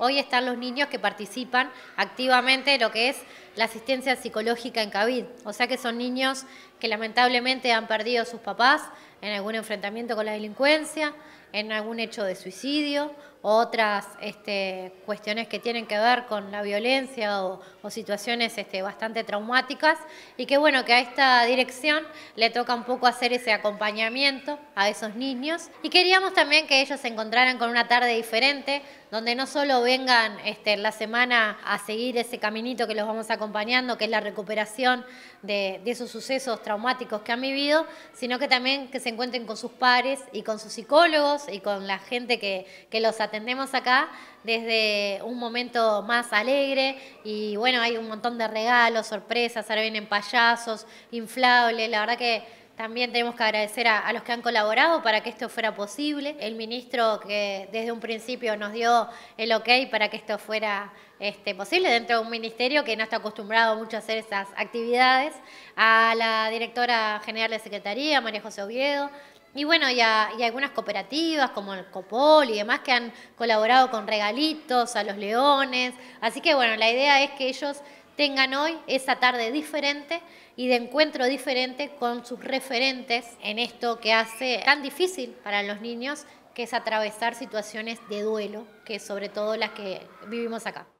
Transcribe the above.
Hoy están los niños que participan activamente en lo que es la asistencia psicológica en CABID. O sea que son niños que lamentablemente han perdido a sus papás en algún enfrentamiento con la delincuencia, en algún hecho de suicidio, otras este, cuestiones que tienen que ver con la violencia o, situaciones este, bastante traumáticas y que bueno, que a esta dirección le toca un poco hacer ese acompañamiento a esos niños y queríamos también que ellos se encontraran con una tarde diferente donde no solo vengan este, la semana a seguir ese caminito que los vamos a acompañando, que es la recuperación de, esos sucesos traumáticos que han vivido, sino que también que se encuentren con sus pares y con sus psicólogos y con la gente que, que los atendemos acá desde un momento más alegre y bueno, hay un montón de regalos, sorpresas, ahora vienen payasos, inflables, la verdad que también tenemos que agradecer a, los que han colaborado para que esto fuera posible. El ministro que desde un principio nos dio el ok para que esto fuera este, posible dentro de un ministerio que no está acostumbrado mucho a hacer esas actividades. A la directora general de Secretaría, María José Oviedo, y bueno, y, y algunas cooperativas como el Copol y demás que han colaborado con regalitos a los leones. Así que bueno, la idea es que ellos tengan hoy esa tarde diferente y de encuentro diferente con sus referentes en esto que hace tan difícil para los niños, que es atravesar situaciones de duelo, que sobre todo las que vivimos acá.